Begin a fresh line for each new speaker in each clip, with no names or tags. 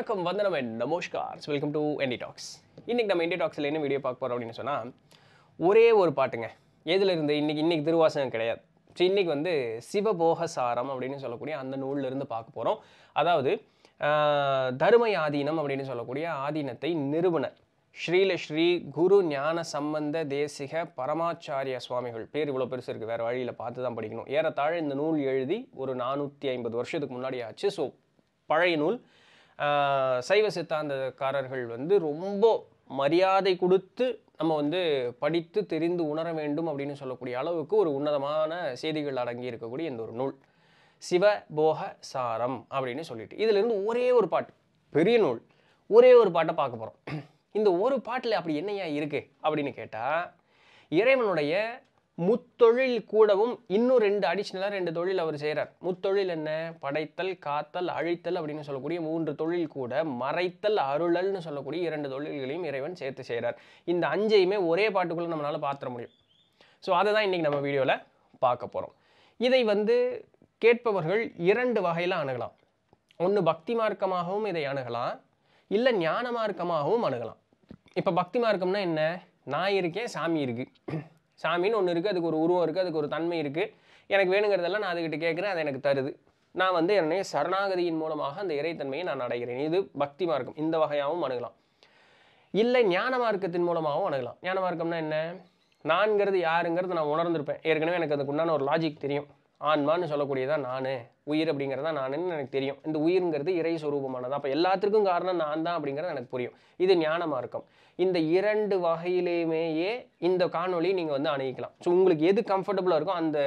வணக்கம் வந்தனம் அண்ட் நமஸ்கார் வெல்கம் டு என்டி டாக்ஸ் இன்றைக்கி நம்ம என்டி டாக்ஸில் என்ன வீடியோ பார்க்க போகிறோம் அப்படின்னு சொன்னால் ஒரே ஒரு பாட்டுங்க எதில் இருந்து இன்றைக்கி இன்றைக்கி திருவாசகம் கிடையாது ஸோ இன்றைக்கி வந்து சிவபோக சாரம் அப்படின்னு சொல்லக்கூடிய அந்த நூலிலிருந்து பார்க்க போகிறோம் அதாவது தரும ஆதீனம் அப்படின்னு சொல்லக்கூடிய ஆதீனத்தை நிறுவனர் ஸ்ரீல ஸ்ரீ குரு ஞான சம்பந்த தேசிக பரமாச்சாரிய சுவாமிகள் பேர் இவ்வளோ பெருசு இருக்குது வேறு வழியில் பார்த்து தான் படிக்கணும் ஏறத்தாழ இந்த நூல் எழுதி ஒரு நானூற்றி ஐம்பது வருஷத்துக்கு முன்னாடி ஆச்சு ஸோ பழைய நூல் சைவ சித்தாந்தக்காரர்கள் வந்து ரொம்ப மரியாதை கொடுத்து நம்ம வந்து படித்து தெரிந்து உணர வேண்டும் அப்படின்னு சொல்லக்கூடிய அளவுக்கு ஒரு உன்னதமான செய்திகள் அடங்கி இருக்கக்கூடிய இந்த ஒரு நூல் சிவ போக சாரம் அப்படின்னு சொல்லிட்டு இதிலிருந்து ஒரே ஒரு பாட்டு பெரிய நூல் ஒரே ஒரு பாட்டை பார்க்க போகிறோம் இந்த ஒரு பாட்டில் அப்படி என்னையா இருக்குது அப்படின்னு கேட்டால் இறைவனுடைய முத்தொழில் கூடவும் இன்னும் ரெண்டு அடிஷ்னலாக ரெண்டு தொழில் அவர் செய்கிறார் முத்தொழில் என்ன படைத்தல் காத்தல் அழித்தல் அப்படின்னு சொல்லக்கூடிய மூன்று தொழில் கூட மறைத்தல் அருளல்னு சொல்லக்கூடிய இரண்டு தொழில்களையும் இறைவன் சேர்த்து செய்கிறார் இந்த அஞ்சையுமே ஒரே பாட்டுக்குள்ளே நம்மளால் பார்த்துட முடியும் ஸோ அதை தான் இன்றைக்கி நம்ம வீடியோவில் பார்க்க போகிறோம் இதை வந்து கேட்பவர்கள் இரண்டு வகையில் அணுகலாம் ஒன்று பக்தி மார்க்கமாகவும் இதை அணுகலாம் இல்லை ஞான மார்க்கமாகவும் அணுகலாம் இப்போ பக்தி மார்க்கம்னா என்ன நான் இருக்கேன் சாமி இருக்குது சாமின்னு ஒன்று இருக்குது அதுக்கு ஒரு உருவம் இருக்குது அதுக்கு ஒரு தன்மை இருக்குது எனக்கு வேணுங்கிறதெல்லாம் நான் அதுக்கிட்ட கேட்குறேன் அதை எனக்கு தருது நான் வந்து என்னைய சரணாகதியின் மூலமாக அந்த இறைத்தன்மையை நான் அடைகிறேன் இது பக்தி மார்க்கம் இந்த வகையாகவும் அணுகலாம் இல்லை ஞான மார்க்கத்தின் மூலமாகவும் அணுகலாம் ஞான மார்க்கம்னா என்ன நான்கிறது யாருங்கிறது நான் உணர்ந்திருப்பேன் ஏற்கனவே எனக்கு அதுக்கு உண்டான ஒரு லாஜிக் தெரியும் ஆன்மான்னு சொல்லக்கூடியதான் நான் உயிர் அப்படிங்கிறதா நானுன்னு எனக்கு தெரியும் இந்த உயிர்ங்கிறது இறை சுரூபமானது அப்போ எல்லாத்துக்கும் காரணம் நான் தான் அப்படிங்கிறது எனக்கு புரியும் இது ஞான மார்க்கம் இந்த இரண்டு வகையிலேயுமேயே இந்த காணொலி நீங்கள் வந்து அணுகிக்கலாம் ஸோ உங்களுக்கு எது கம்ஃபர்டபுளாக இருக்கோ அந்த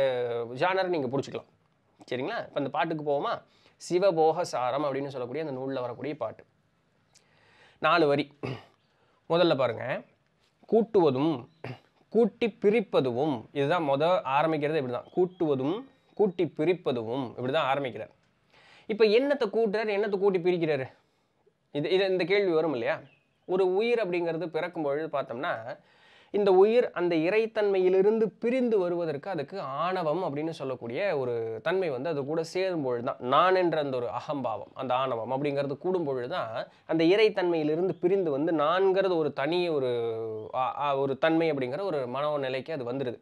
ஜானரை நீங்கள் பிடிச்சிக்கலாம் சரிங்களா இப்போ அந்த பாட்டுக்கு போவோமா சிவபோக சாரம் அப்படின்னு சொல்லக்கூடிய அந்த நூலில் வரக்கூடிய பாட்டு நாலு வரி முதல்ல பாருங்கள் கூட்டுவதும் கூட்டி பிரிப்பதுவும் இதுதான் முத ஆரம்பிக்கிறது இப்படி தான் கூட்டுவதும் கூட்டி பிரிப்பதும் இப்படி தான் ஆரம்பிக்கிறார் இப்போ என்னத்தை கூட்டுறார் என்னத்தை கூட்டி பிரிக்கிறார் இது இது இந்த கேள்வி வரும் இல்லையா ஒரு உயிர் அப்படிங்கிறது பிறக்கும் பொழுது பார்த்தோம்னா இந்த உயிர் அந்த இறைத்தன்மையிலிருந்து பிரிந்து வருவதற்கு அதுக்கு ஆணவம் அப்படின்னு சொல்லக்கூடிய ஒரு தன்மை வந்து அது கூட சேரும் பொழுது தான் நான் என்ற அந்த ஒரு அகம்பாவம் அந்த ஆணவம் அப்படிங்கிறது கூடும் பொழுது தான் அந்த இறைத்தன்மையிலிருந்து பிரிந்து வந்து நான்கிறது ஒரு தனி ஒரு ஒரு தன்மை அப்படிங்கிற ஒரு மனோ நிலைக்கு அது வந்துடுது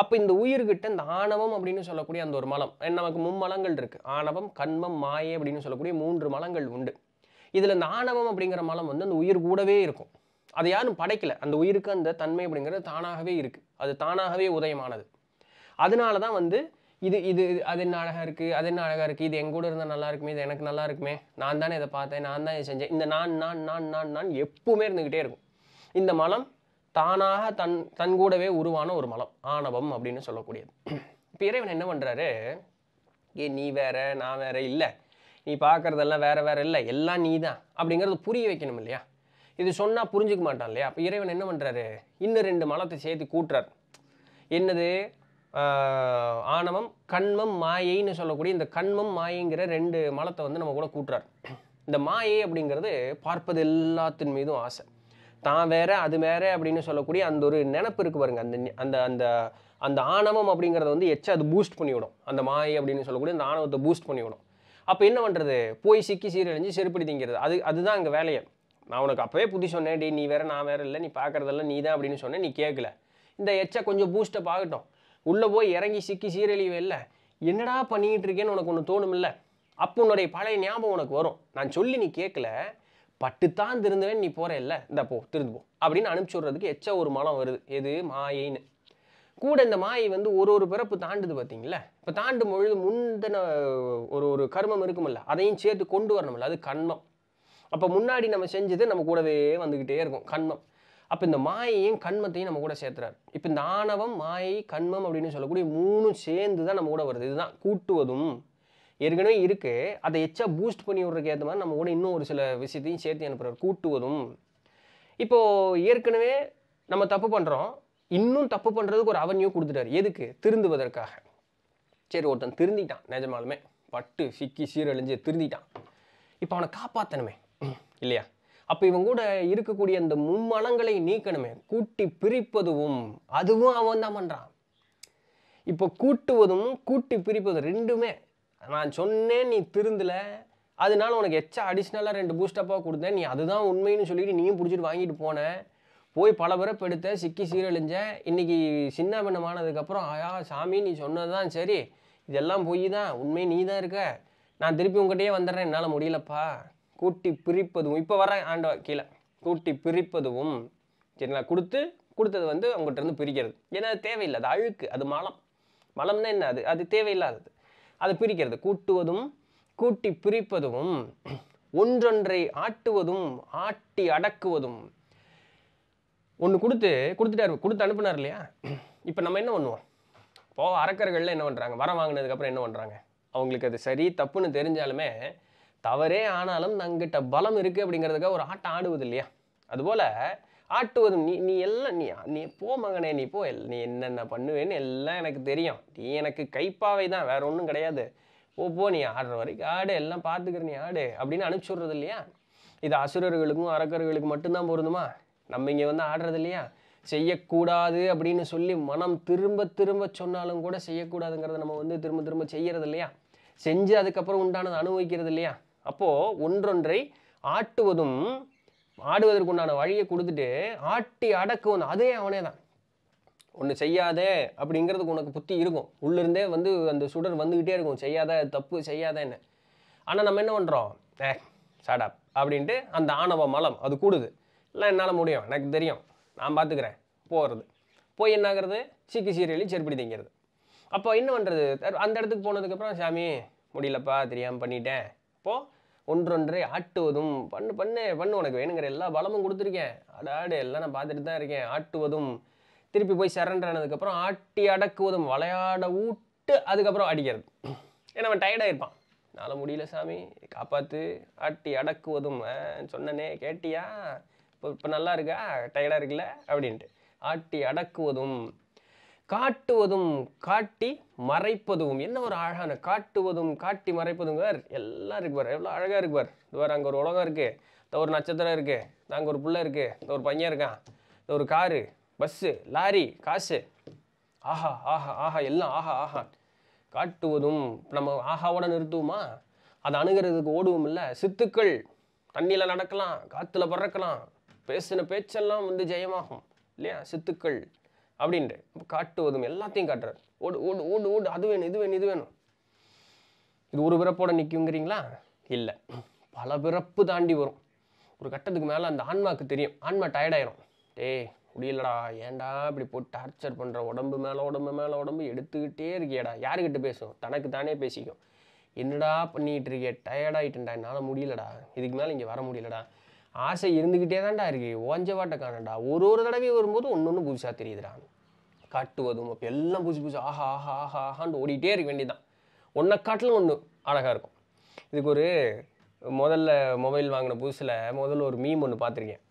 அப்போ இந்த உயிர்கிட்ட இந்த ஆணவம் அப்படின்னு சொல்லக்கூடிய அந்த ஒரு மலம் நமக்கு மும்மலங்கள் இருக்குது ஆணவம் கண்மம் மாயை அப்படின்னு சொல்லக்கூடிய மூன்று மலங்கள் உண்டு இதில் இந்த ஆணவம் அப்படிங்கிற மலம் வந்து அந்த உயிர் கூடவே இருக்கும் அதை யாரும் படைக்கல அந்த உயிருக்கு அந்த தன்மை அப்படிங்கிறது தானாகவே இருக்குது அது தானாகவே உதயமானது அதனால தான் வந்து இது இது அது என்ன அழகாக இருக்குது அது என்ன அழகாக இருக்குது இது எங்கூட இருந்தால் நல்லா இருக்குமே இது எனக்கு நல்லா இருக்குமே நான் தானே இதை பார்த்தேன் நான் தான் இதை செஞ்சேன் இந்த நான் நான் நான் நான் நான் எப்பவுமே இருந்துக்கிட்டே இருக்கும் இந்த மலம் தானாக தன் தன் கூடவே உருவான ஒரு மலம் ஆணவம் அப்படின்னு சொல்லக்கூடியது இப்போ இறைவன் என்ன பண்ணுறாரு ஏ நீ வேற நான் வேற இல்லை நீ பார்க்குறதெல்லாம் வேற வேற இல்லை எல்லாம் நீ தான் அப்படிங்கிறது புரிய வைக்கணும் இல்லையா இது சொன்னால் புரிஞ்சுக்க மாட்டான் இல்லையா அப்போ இறைவன் என்ன பண்ணுறாரு இன்னும் ரெண்டு மலத்தை சேர்த்து கூட்டுறார் என்னது ஆணவம் கண்மம் மாயைன்னு சொல்லக்கூடிய இந்த கண்மம் மாயைங்கிற ரெண்டு மலத்தை வந்து நம்ம கூட கூட்டுறார் இந்த மாயை அப்படிங்கிறது பார்ப்பது எல்லாத்தின் மீதும் ஆசை தான் வேற அது வேற அப்படின்னு சொல்லக்கூடிய அந்த ஒரு நினப்பு இருக்கு பாருங்க அந்த அந்த அந்த அந்த ஆணவம் அப்படிங்கிறத வந்து எச்சா அது பூஸ்ட் பண்ணிவிடும் அந்த மாய அப்படின்னு சொல்லக்கூடிய அந்த ஆணவத்தை பூஸ்ட் பண்ணிவிடும் அப்போ என்ன பண்ணுறது போய் சிக்கி சீரழிஞ்சு செருப்படி திங்கிறது அது அதுதான் அங்கே வேலையை நான் உனக்கு அப்போவே புத்தி சொன்னேன் டே நீ வேற நான் வேற இல்லை நீ பார்க்குறதெல்லாம் நீ தான் அப்படின்னு சொன்னேன் நீ கேட்கல இந்த எச்சா கொஞ்சம் பூஸ்ட்டை பார்க்கட்டும் உள்ளே போய் இறங்கி சிக்கி சீரழிவே இல்லை என்னடா பண்ணிக்கிட்டு இருக்கேன்னு உனக்கு ஒன்று இல்லை அப்போ உன்னுடைய பழைய ஞாபகம் உனக்கு வரும் நான் சொல்லி நீ கேட்கல பட்டுத்தான் திருந்துவேன் நீ போகிற இல்லை இந்த போ திருந்து போ அப்படின்னு அனுப்பிச்சி விட்றதுக்கு எச்ச ஒரு மலம் வருது எது மாயைன்னு கூட இந்த மாயை வந்து ஒரு ஒரு பிறப்பு தாண்டுது பார்த்தீங்களா இப்போ தாண்டும் பொழுது முந்தின ஒரு ஒரு கர்மம் இருக்குமில்ல அதையும் சேர்த்து கொண்டு வரணும்ல அது கண்மம் அப்போ முன்னாடி நம்ம செஞ்சது நம்ம கூடவே வந்துக்கிட்டே இருக்கும் கண்மம் அப்போ இந்த மாயையும் கண்மத்தையும் நம்ம கூட சேர்த்துறாரு இப்போ இந்த ஆணவம் மாயை கண்மம் அப்படின்னு சொல்லக்கூடிய மூணும் சேர்ந்து தான் நம்ம கூட வருது இதுதான் கூட்டுவதும் ஏற்கனவே இருக்குது அதை எச்சா பூஸ்ட் பண்ணி விட்றதுக்கு ஏற்ற மாதிரி நம்ம கூட இன்னும் ஒரு சில விஷயத்தையும் சேர்த்து அனுப்புகிறார் கூட்டுவதும் இப்போது ஏற்கனவே நம்ம தப்பு பண்ணுறோம் இன்னும் தப்பு பண்ணுறதுக்கு ஒரு அவன்யூ கொடுத்துட்டார் எதுக்கு திருந்துவதற்காக சரி ஒருத்தன் திருந்திட்டான் நிஜமாலுமே பட்டு சிக்கி சீரழிஞ்சு திருந்திட்டான் இப்போ அவனை காப்பாற்றணுமே இல்லையா அப்போ இவன் கூட இருக்கக்கூடிய அந்த மும்மனங்களை நீக்கணுமே கூட்டி பிரிப்பதுவும் அதுவும் அவன் தான் பண்ணுறான் இப்போ கூட்டுவதும் கூட்டி பிரிப்பதும் ரெண்டுமே நான் சொன்னேன் நீ திருந்தலை அதனால உனக்கு எச்சா அடிஷ்னலாக ரெண்டு பூஸ்டப்பாக கொடுத்தேன் நீ அதுதான் உண்மைன்னு சொல்லிட்டு நீயும் பிடிச்சிட்டு வாங்கிட்டு போனேன் போய் பல பிறப்பு எடுத்த சிக்கி சீரழிஞ்ச இன்றைக்கி சின்ன பின்னமானதுக்கப்புறம் ஆயா சாமி நீ சொன்னது தான் சரி இதெல்லாம் போய் தான் உண்மை நீ தான் இருக்க நான் திருப்பி உங்கள்கிட்டயே வந்துடுறேன் என்னால் முடியலப்பா கூட்டி பிரிப்பதும் இப்போ வரேன் ஆண்டவா கீழே கூட்டி பிரிப்பதும் சரிங்களா கொடுத்து கொடுத்தது வந்து அவங்ககிட்ட இருந்து பிரிக்கிறது ஏன்னா அது தேவையில்லை அது அழுக்கு அது மலம் மலம்னா என்ன அது அது தேவையில்லாதது அதை பிரிக்கிறது கூட்டுவதும் கூட்டி பிரிப்பதும் ஒன்றொன்றை ஆட்டுவதும் ஆட்டி அடக்குவதும் ஒன்று கொடுத்து கொடுத்துட்டாரு கொடுத்து அனுப்புனார் இல்லையா இப்போ நம்ம என்ன பண்ணுவோம் போக அறக்கர்கள்லாம் என்ன பண்ணுறாங்க வரம் வாங்கினதுக்கப்புறம் என்ன பண்ணுறாங்க அவங்களுக்கு அது சரி தப்புன்னு தெரிஞ்சாலுமே தவறே ஆனாலும் தங்கிட்ட பலம் இருக்குது அப்படிங்கிறதுக்காக ஒரு ஆட்டம் ஆடுவது இல்லையா அதுபோல் ஆட்டுவதும் நீ நீ எல்லாம் நீ நீ போ மகனே நீ போ நீ என்னென்ன பண்ணுவேன்னு எல்லாம் எனக்கு தெரியும் நீ எனக்கு கைப்பாவை தான் வேற ஒன்றும் கிடையாது ஓ போ நீ ஆடுற வரைக்கும் ஆடு எல்லாம் பார்த்துக்கிற நீ ஆடு அப்படின்னு அனுப்பிச்சுடுறது இல்லையா இது அசுரர்களுக்கும் அரக்கர்களுக்கும் மட்டும்தான் பொருந்துமா நம்ம இங்கே வந்து ஆடுறது இல்லையா செய்யக்கூடாது அப்படின்னு சொல்லி மனம் திரும்ப திரும்ப சொன்னாலும் கூட செய்யக்கூடாதுங்கிறத நம்ம வந்து திரும்ப திரும்ப செய்யறது இல்லையா செஞ்சு அதுக்கப்புறம் உண்டானது அனுபவிக்கிறது இல்லையா அப்போது ஒன்றொன்றை ஆட்டுவதும் ஆடுவதற்குண்டான வழியை கொடுத்துட்டு ஆட்டி அடக்கு அதே அவனே தான் ஒன்று செய்யாதே அப்படிங்கிறதுக்கு உனக்கு புத்தி இருக்கும் உள்ளிருந்தே வந்து அந்த சுடர் வந்துக்கிட்டே இருக்கும் செய்யாத தப்பு செய்யாத என்ன ஆனால் நம்ம என்ன பண்ணுறோம் ஏ சாடா அப்படின்ட்டு அந்த ஆணவ மலம் அது கூடுது இல்லை என்னால் முடியும் எனக்கு தெரியும் நான் பார்த்துக்கிறேன் போகிறது போய் என்னாகிறது சீக்கி சீரியலி செருப்படி திங்கிறது அப்போ என்ன பண்ணுறது அந்த இடத்துக்கு போனதுக்கப்புறம் சாமி முடியலப்பா தெரியாமல் பண்ணிட்டேன் இப்போது ஒன்றொன்றே ஆட்டுவதும் பண்ணு பண்ணு பண்ணு உனக்கு வேணுங்கிற எல்லா பலமும் கொடுத்துருக்கேன் ஆடு எல்லாம் நான் பார்த்துட்டு தான் இருக்கேன் ஆட்டுவதும் திருப்பி போய் சரண்டர் ஆனதுக்கப்புறம் ஆட்டி அடக்குவதும் விளையாட விட்டு அதுக்கப்புறம் அடிக்கிறது ஏன்னா அவன் டயர்டாயிருப்பான் நாள முடியல சாமி காப்பாற்று ஆட்டி அடக்குவதும் சொன்னனே கேட்டியா இப்போ இப்போ நல்லா இருக்கா டயர்டாக இருக்குல்ல அப்படின்ட்டு ஆட்டி அடக்குவதும் காட்டுவதும் காட்டி மறைப்பதும் என்ன ஒரு அழகான காட்டுவதும் காட்டி மறைப்பதுங்க எல்லாம் இருக்கு பார் எவ்வளோ அழகாக இருக்கு பார் இதுவார் அங்கே ஒரு உலகம் இருக்குது இந்த ஒரு நட்சத்திரம் இருக்குது இந்த அங்கே ஒரு பிள்ளை இருக்குது இந்த ஒரு பையன் இருக்கான் இந்த ஒரு காரு பஸ்ஸு லாரி காசு ஆஹா ஆஹா ஆஹா எல்லாம் ஆஹா ஆஹா காட்டுவதும் நம்ம ஆஹாவோட நிறுத்துவோமா அதை அணுகிறதுக்கு ஓடுவோம் இல்லை சித்துக்கள் தண்ணியில் நடக்கலாம் காற்றுல பறக்கலாம் பேசின பேச்செல்லாம் வந்து ஜெயமாகும் இல்லையா சித்துக்கள் அப்படின்ட்டு காட்டுவதும் எல்லாத்தையும் காட்டுறாரு ஓடு ஓடு ஓடு ஓடு அது வேணும் இது வேணும் இது வேணும் இது ஒரு பிறப்போட நிற்குங்கிறீங்களா இல்லை பல பிறப்பு தாண்டி வரும் ஒரு கட்டத்துக்கு மேலே அந்த ஆன்மாவுக்கு தெரியும் ஆன்மா டயர்டாயிரும் டேய் முடியலடா ஏன்டா இப்படி போட்டு டார்ச்சர் பண்ணுற உடம்பு மேலே உடம்பு மேலே உடம்பு எடுத்துக்கிட்டே இருக்கியடா யாருக்கிட்ட பேசும் தனக்கு தானே பேசிக்கும் என்னடா பண்ணிகிட்டு இருக்கே டயர்டாகிட்டேன்டா என்னால் முடியலடா இதுக்கு மேலே இங்கே வர முடியலடா ஆசை இருந்துக்கிட்டே தான்டா இருக்கு வாட்டை காணண்டா ஒரு ஒரு தடவையும் வரும்போது ஒன்று ஒன்று புதுசாக தெரியுதுடா காட்டுவதும் அப்போ எல்லாம் புதுசு புதுசு ஆஹா ஆஹா ஆஹா ஆஹான்னு ஓடிட்டே இருக்க வேண்டியதான் ஒன்றை காட்டிலும் ஒன்று அழகாக இருக்கும் இதுக்கு ஒரு முதல்ல மொபைல் வாங்கின புதுசில் முதல்ல ஒரு மீம் ஒன்று பார்த்துருக்கேன்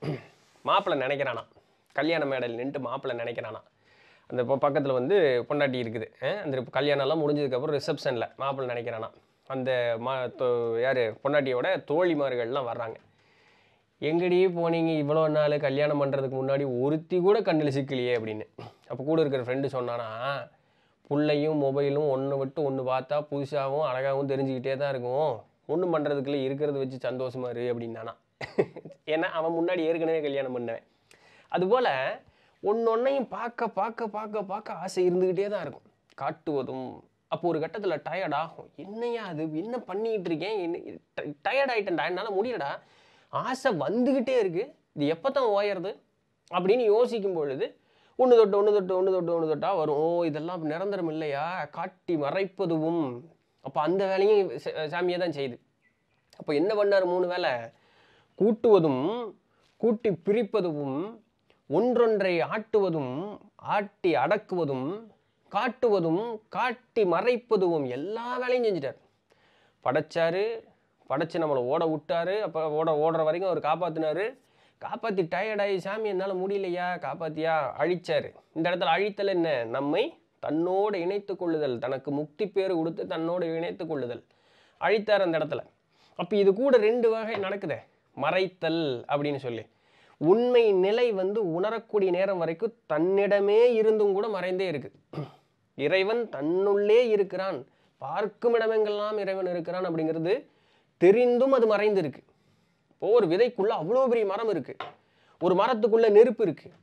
மாப்பிள்ளை நினைக்கிறானா கல்யாண மேடையில் நின்று மாப்பிள்ளை நினைக்கிறானா அந்த இப்போ பக்கத்தில் வந்து பொண்டாட்டி இருக்குது அந்த கல்யாணம்லாம் முடிஞ்சதுக்கப்புறம் ரிசப்ஷனில் மாப்பிள்ளை நினைக்கிறானா அந்த மா யார் பொண்டாட்டியோட தோழிமார்கள்லாம் வர்றாங்க எங்கடியே போனீங்க இவ்வளோ நாள் கல்யாணம் பண்ணுறதுக்கு முன்னாடி ஒருத்தி கூட கண்ணில் சிக்கலையே அப்படின்னு அப்போ கூட இருக்கிற ஃப்ரெண்டு சொன்னானா புள்ளையும் மொபைலும் ஒன்று விட்டு ஒன்று பார்த்தா புதுசாகவும் அழகாகவும் தெரிஞ்சுக்கிட்டே தான் இருக்கும் ஒன்றும் பண்ணுறதுக்குள்ள இருக்கிறத வச்சு சந்தோஷமாக இரு அப்படின்னானா ஏன்னா அவன் முன்னாடி ஏற்கனவே கல்யாணம் பண்ணுவேன் அதுபோல் ஒன்று ஒன்றையும் பார்க்க பார்க்க பார்க்க பார்க்க ஆசை இருந்துக்கிட்டே தான் இருக்கும் காட்டுவதும் அப்போ ஒரு கட்டத்தில் டயர்ட் ஆகும் என்னையா அது என்ன பண்ணிக்கிட்டு இருக்கேன் டயர்ட் ஆகிட்டேன்டா என்னால் முடியலடா ஆசை வந்துக்கிட்டே இருக்குது இது எப்போ தான் ஓயறது அப்படின்னு யோசிக்கும் பொழுது ஒன்று தொட்டு ஒன்று தொட்டு ஒன்று தொட்டு ஒன்று தொட்டா வரும் ஓ இதெல்லாம் நிரந்தரம் இல்லையா காட்டி மறைப்பதுவும் அப்போ அந்த வேலையும் சாமியை தான் செய்யுது அப்போ என்ன பண்ணார் மூணு வேலை கூட்டுவதும் கூட்டி பிரிப்பதும் ஒன்றொன்றை ஆட்டுவதும் ஆட்டி அடக்குவதும் காட்டுவதும் காட்டி மறைப்பதுவும் எல்லா வேலையும் செஞ்சிட்டார் படைச்சாரு படைச்சு நம்மளை ஓட விட்டாரு அப்போ ஓட ஓடுற வரைக்கும் அவர் காப்பாற்றினாரு காப்பாற்றி டயர்டாகி சாமி என்னால் முடியலையா காப்பாத்தியா அழிச்சார் இந்த இடத்துல அழித்தல் என்ன நம்மை தன்னோடு இணைத்து கொள்ளுதல் தனக்கு முக்தி பேர் கொடுத்து தன்னோடு இணைத்து கொள்ளுதல் அழித்தார் அந்த இடத்துல அப்போ இது கூட ரெண்டு வகை நடக்குதே மறைத்தல் அப்படின்னு சொல்லி உண்மை நிலை வந்து உணரக்கூடிய நேரம் வரைக்கும் தன்னிடமே இருந்தும் கூட மறைந்தே இருக்கு இறைவன் தன்னுள்ளே இருக்கிறான் பார்க்கும் இடமெங்கெல்லாம் இறைவன் இருக்கிறான் அப்படிங்கிறது தெரிந்தும் அது மறைந்து இருக்கு இப்போ ஒரு விதைக்குள்ளே அவ்வளோ பெரிய மரம் இருக்குது ஒரு மரத்துக்குள்ளே நெருப்பு இருக்குது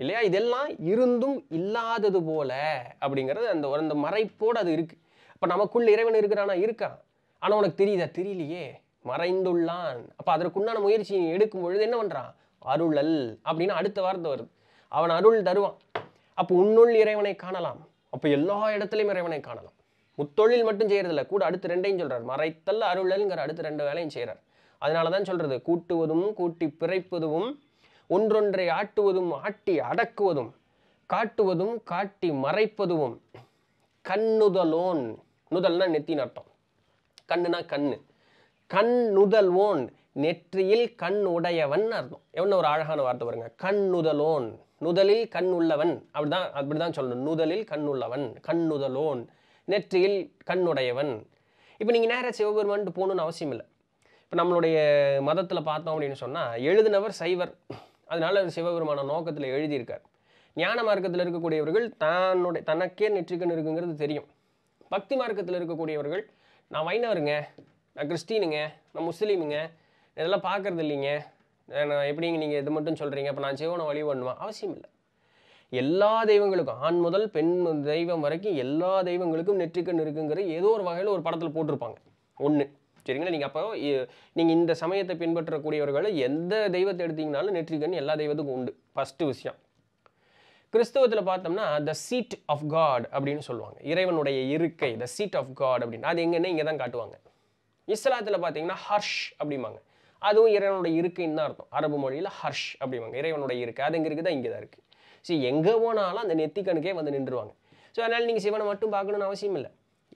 இல்லையா இதெல்லாம் இருந்தும் இல்லாதது போல அப்படிங்கிறது அந்த அந்த மறைப்போடு அது இருக்குது அப்போ நமக்குள்ள இறைவன் இருக்கிறானா இருக்கான் ஆனால் உனக்கு தெரியுதா தெரியலையே மறைந்துள்ளான் அப்போ அதற்குண்டான முயற்சி எடுக்கும் பொழுது என்ன பண்ணுறான் அருளல் அப்படின்னு அடுத்த வார்த்தை வருது அவன் அருள் தருவான் அப்போ உன்னுள் இறைவனை காணலாம் அப்போ எல்லா இடத்துலையும் இறைவனை காணலாம் முத்தொழில் மட்டும் செய்கிறதில்ல கூட அடுத்து ரெண்டையும் சொல்கிறார் மறைத்தல் அருளல்ங்கிற அடுத்து ரெண்டு வேலையும் செய்கிறார் அதனால தான் சொல்கிறது கூட்டுவதும் கூட்டி பிறப்பதும் ஒன்றொன்றை ஆட்டுவதும் ஆட்டி அடக்குவதும் காட்டுவதும் காட்டி மறைப்பதும் கண்ணுதலோன் நுதல்னா நெத்தின் அர்த்தம் கண்ணுனா கண்ணு கண் ஓன் நெற்றியில் கண் உடையவன் அர்த்தம் எவ்வளோ ஒரு அழகான வார்த்தை பாருங்க கண் நுதலோன் நுதலில் கண் உள்ளவன் அப்படிதான் அப்படிதான் சொல்லணும் நுதலில் கண் உள்ளவன் கண்ணுதலோன் நெற்றியில் கண்ணுடையவன் இப்போ நீங்கள் நேராக சிவபெருமான்ட்டு போகணுன்னு அவசியம் இல்லை இப்போ நம்மளுடைய மதத்தில் பார்த்தோம் அப்படின்னு சொன்னால் எழுதினவர் சைவர் அதனால் சிவபெருமான நோக்கத்தில் எழுதியிருக்கார் ஞான மார்க்கத்தில் இருக்கக்கூடியவர்கள் தன்னுடைய தனக்கே நெற்றிக்கண் இருக்குங்கிறது தெரியும் பக்தி மார்க்கத்தில் இருக்கக்கூடியவர்கள் நான் வைணவருங்க நான் கிறிஸ்டீனுங்க நான் முஸ்லீமுங்க இதெல்லாம் பார்க்குறது இல்லைங்க நான் எப்படிங்க நீங்கள் இது மட்டும் சொல்கிறீங்க அப்போ நான் சிவனை வழி பண்ணுவேன் அவசியம் இல்லை எல்லா தெய்வங்களுக்கும் ஆண் முதல் பெண் தெய்வம் வரைக்கும் எல்லா தெய்வங்களுக்கும் நெற்றிக்கண் இருக்குங்கிற ஏதோ ஒரு வகையில் ஒரு படத்தில் போட்டிருப்பாங்க ஒன்று சரிங்களா நீங்கள் அப்போ நீங்கள் இந்த சமயத்தை பின்பற்றக்கூடியவர்கள் எந்த தெய்வத்தை எடுத்தீங்கனாலும் நெற்றிக்கண் எல்லா தெய்வத்துக்கும் உண்டு ஃபஸ்ட்டு விஷயம் கிறிஸ்தவத்தில் பார்த்தோம்னா த சீட் ஆஃப் காட் அப்படின்னு சொல்லுவாங்க இறைவனுடைய இருக்கை த சீட் ஆஃப் காட் அப்படின்னு அது எங்கன்னு இங்கே தான் காட்டுவாங்க இஸ்லாத்தில் பார்த்தீங்கன்னா ஹர்ஷ் அப்படிம்பாங்க அதுவும் இறைவனுடைய இருக்கைன்னு தான் அர்த்தம் அரபு மொழியில் ஹர்ஷ் அப்படிம்பாங்க இறைவனுடைய இருக்கை அது எங்கே தான் இங்கே தான் இருக்குது ஸோ எங்கே போனாலும் அந்த நெத்திக்கணுக்கே வந்து நின்றுவாங்க ஸோ அதனால் நீங்கள் சிவனை மட்டும் பார்க்கணுன்னு அவசியம் இல்லை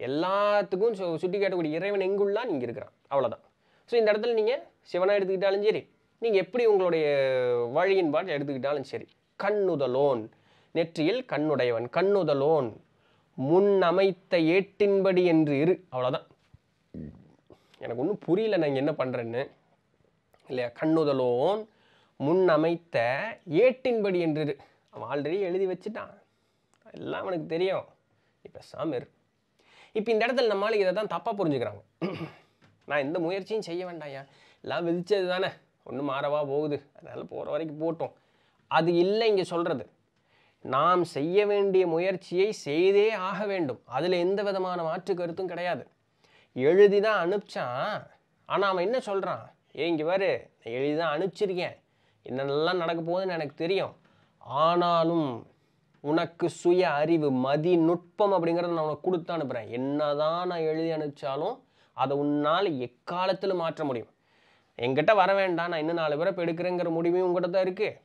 எல்லாத்துக்கும் சு சுட்டி காட்டக்கூடிய இறைவன் எங்குள்ளான் நீங்கள் இருக்கிறான் அவ்வளோதான் ஸோ இந்த இடத்துல நீங்கள் சிவனாக எடுத்துக்கிட்டாலும் சரி நீங்கள் எப்படி உங்களுடைய வழியின் பாட்டு எடுத்துக்கிட்டாலும் சரி கண்ணுதலோன் நெற்றியில் கண்ணுடையவன் கண்ணுதலோன் முன் அமைத்த ஏட்டின்படி என்று இரு அவ்வளோதான் எனக்கு ஒன்றும் புரியல நான் என்ன பண்ணுறேன்னு இல்லையா கண்ணுதலோன் முன் அமைத்த ஏட்டின்படி என்று இரு அவன் ஆல்ரெடி எழுதி வச்சுட்டான் எல்லாம் அவனுக்கு தெரியும் இப்போ சாமிர் இப்போ இந்த இடத்துல நம்மளால இதை தான் தப்பாக புரிஞ்சுக்கிறாங்க நான் எந்த முயற்சியும் செய்ய வேண்டாம்யா எல்லாம் விதித்தது தானே ஒன்றும் மாறவா போகுது அதனால் போகிற வரைக்கும் போட்டோம் அது இல்லை இங்கே சொல்கிறது நாம் செய்ய வேண்டிய முயற்சியை செய்தே ஆக வேண்டும் அதில் எந்த விதமான மாற்று கருத்தும் கிடையாது எழுதி தான் அனுப்பிச்சான் ஆனால் அவன் என்ன சொல்கிறான் ஏ இங்கே நான் எழுதி தான் அனுப்பிச்சிருக்கேன் என்னென்னலாம் நடக்க போகுதுன்னு எனக்கு தெரியும் ஆனாலும் உனக்கு சுய அறிவு மதி நுட்பம் அப்படிங்கிறத நான் உனக்கு கொடுத்து அனுப்புகிறேன் என்னதான் நான் எழுதி அனுப்பிச்சாலும் அதை உன்னால் எக்காலத்தில் மாற்ற முடியும் என்கிட்ட வர வேண்டாம் நான் இன்னும் நாலு பேரை எடுக்கிறேங்கிற முடிவும் உங்கள்கிட்ட தான் இருக்குது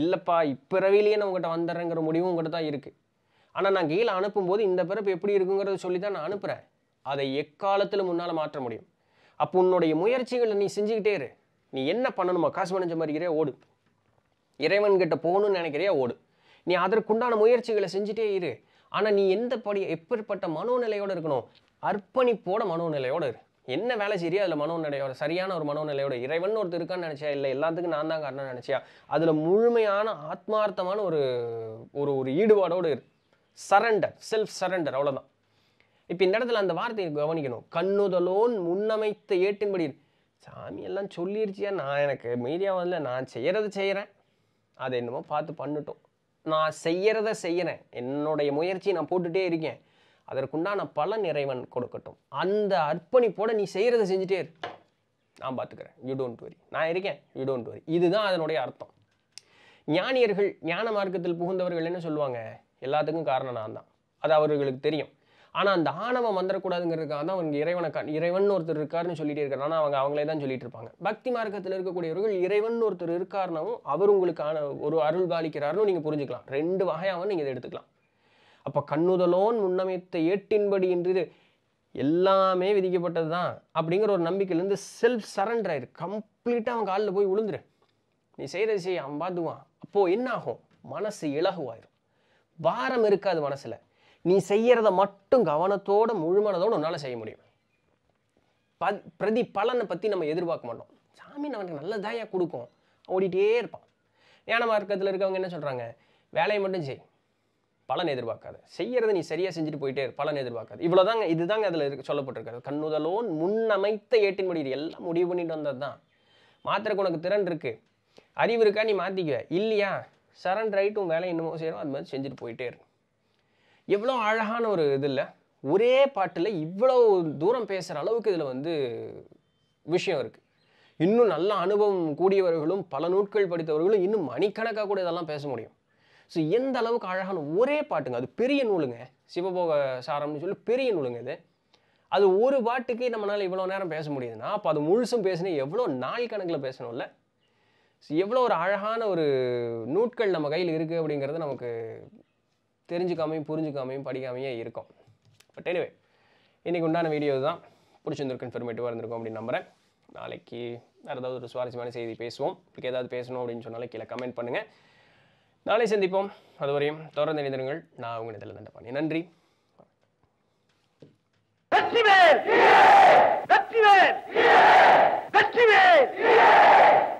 இல்லைப்பா இப்பிறவிலேயே நான் உங்கள்கிட்ட வந்துடுறேங்கிற முடிவும் உங்கள்கிட்ட தான் இருக்குது ஆனால் நான் கீழே அனுப்பும்போது இந்த பிறப்பு எப்படி இருக்குங்கிறத சொல்லி தான் நான் அனுப்புகிறேன் அதை எக்காலத்தில் முன்னால் மாற்ற முடியும் அப்போ உன்னுடைய முயற்சிகளை நீ செஞ்சுக்கிட்டே இரு நீ என்ன பண்ணணுமா காசு பண்ணிஞ்ச மாதிரி ஓடு இறைவன்கிட்ட போகணும்னு நினைக்கிறியா ஓடு நீ அதற்குண்டான முயற்சிகளை செஞ்சுட்டே இரு ஆனால் நீ எந்த படி எப்படிப்பட்ட மனோநிலையோடு இருக்கணும் அர்ப்பணிப்போட மனோநிலையோடு இரு என்ன வேலை சரியா அதில் மனோநிலையோட சரியான ஒரு மனோநிலையோட இறைவன் ஒருத்தர் இருக்கான்னு நினச்சியா இல்லை எல்லாத்துக்கும் நான் தான் காரணம் நினச்சியா அதில் முழுமையான ஆத்மார்த்தமான ஒரு ஒரு ஒரு ஈடுபாடோடு இரு சரண்டர் செல்ஃப் சரண்டர் அவ்வளோதான் இப்போ இந்த இடத்துல அந்த வார்த்தையை கவனிக்கணும் கண்ணுதலோன் முன்னமைத்த ஏட்டின்படி சாமி எல்லாம் சொல்லிருச்சியா நான் எனக்கு மீடியா நான் செய்கிறது செய்கிறேன் அதை என்னமோ பார்த்து பண்ணிட்டோம் நான் செய்கிறத செய்கிறேன் என்னுடைய முயற்சி நான் போட்டுகிட்டே இருக்கேன் அதற்குண்டான பல நிறைவன் கொடுக்கட்டும் அந்த அர்ப்பணிப்போட நீ செய்கிறத செஞ்சுட்டே இரு நான் பார்த்துக்கிறேன் யூ டோன்ட் வரி நான் இருக்கேன் யூ டோன்ட் வரி இதுதான் அதனுடைய அர்த்தம் ஞானியர்கள் ஞான மார்க்கத்தில் புகுந்தவர்கள் என்ன சொல்லுவாங்க எல்லாத்துக்கும் காரணம் நான் தான் அது அவர்களுக்கு தெரியும் ஆனால் அந்த ஆணவம் வந்துடக்கூடாதுங்கிறதுக்காக தான் அவங்க இறைவனை இறைவன் ஒருத்தர் இருக்காருன்னு சொல்லிட்டு இருக்காரு ஆனால் அவங்க அவங்களே தான் சொல்லிட்டு இருப்பாங்க பக்தி மார்க்கத்தில் இருக்கக்கூடியவர்கள் இறைவன் ஒருத்தர் இருக்காருனாவும் அவர் உங்களுக்கான ஒரு அருள் பாலிக்கிறாருன்னு நீங்கள் புரிஞ்சுக்கலாம் ரெண்டு வகையாகவும் நீங்கள் இதை எடுத்துக்கலாம் அப்போ கண்ணுதலோன் முன்னமைத்த ஏட்டின்படி என்று எல்லாமே விதிக்கப்பட்டது தான் அப்படிங்கிற ஒரு நம்பிக்கையிலேருந்து செல்ஃப் சரண்டர் ஆயிரு கம்ப்ளீட்டாக அவன் காலில் போய் விழுந்துரு நீ செய்கிறது செய்ய அவன் பார்த்துவான் அப்போது என்ன ஆகும் மனசு இலகுவாயிரும் பாரம் இருக்காது மனசில் நீ செய்கிறத மட்டும் கவனத்தோடு முழுமனதோடு உன்னால் செய்ய முடியும் ப பிரதி பலனை பற்றி நம்ம எதிர்பார்க்க மாட்டோம் சாமி நமக்கு நல்லதாயா கொடுக்கும் ஓடிட்டே இருப்பான் ஞான மார்க்கத்தில் இருக்கவங்க என்ன சொல்கிறாங்க வேலையை மட்டும் செய் பலன் எதிர்பார்க்காது செய்கிறத நீ சரியாக செஞ்சுட்டு போயிட்டே பலன் எதிர்பார்க்காது இவ்வளோதாங்க இதுதாங்க அதில் இருக்கு சொல்லப்பட்டிருக்காது கண்ணுதலோன் முன்னமைத்த ஏட்டின் இது எல்லாம் முடிவு பண்ணிட்டு வந்தது தான் மாத்திரக்கு உனக்கு திறன் இருக்குது அறிவு இருக்கா நீ மாற்றிக்குவே இல்லையா சரண்ட் ரைட்டும் உன் வேலை என்னமோ செய்கிறோம் அது மாதிரி செஞ்சுட்டு போயிட்டே இருக்கும் எவ்வளோ அழகான ஒரு இது இல்லை ஒரே பாட்டில் இவ்வளோ தூரம் பேசுகிற அளவுக்கு இதில் வந்து விஷயம் இருக்குது இன்னும் நல்ல அனுபவம் கூடியவர்களும் பல நூட்கள் படித்தவர்களும் இன்னும் மணிக்கணக்காக கூட இதெல்லாம் பேச முடியும் ஸோ எந்த அளவுக்கு அழகான ஒரே பாட்டுங்க அது பெரிய நூலுங்க சிவபோக சாரம்னு சொல்லி பெரிய நூலுங்க இது அது ஒரு பாட்டுக்கு நம்மளால் இவ்வளோ நேரம் பேச முடியுதுன்னா அப்போ அது முழுசும் பேசினே எவ்வளோ நாள் கணக்கில் பேசணும்ல எவ்வளோ ஒரு அழகான ஒரு நூட்கள் நம்ம கையில் இருக்குது அப்படிங்கிறது நமக்கு தெரிஞ்சுக்காமையும் புரிஞ்சுக்காமையும் படிக்காமையே இருக்கும் பட் எனிவே இன்றைக்கி உண்டான வீடியோ தான் பிடிச்சிருந்துருக்கு இன்ஃபர்மேட்டிவாக இருந்திருக்கும் அப்படின்னு நம்புகிறேன் நாளைக்கு வேறு ஏதாவது ஒரு சுவாரஸ்யமான செய்தி பேசுவோம் உங்களுக்கு ஏதாவது பேசணும் அப்படின்னு சொன்னாலும் கீழே கமெண்ட் பண்ணுங்கள் நாளை சந்திப்போம் அதுவரையும் தொடர்ந்து இணைந்திருங்கள் நான் உங்கள் இதில் தண்டை நன்றி வெற்றிவேல் வெற்றிவேல் வெற்றிவேல்